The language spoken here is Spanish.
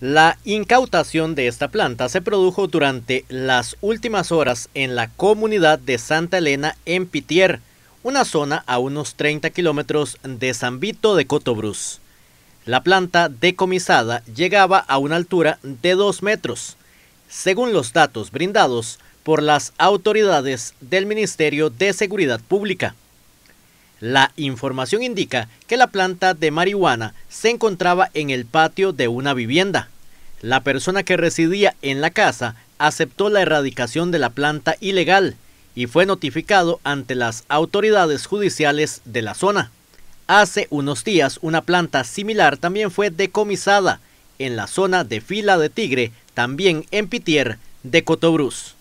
La incautación de esta planta se produjo durante las últimas horas en la comunidad de Santa Elena en Pitier, una zona a unos 30 kilómetros de San Vito de Cotobruz. La planta decomisada llegaba a una altura de 2 metros, según los datos brindados por las autoridades del Ministerio de Seguridad Pública. La información indica que la planta de marihuana se encontraba en el patio de una vivienda. La persona que residía en la casa aceptó la erradicación de la planta ilegal y fue notificado ante las autoridades judiciales de la zona. Hace unos días una planta similar también fue decomisada en la zona de Fila de Tigre, también en Pitier de Cotobruz.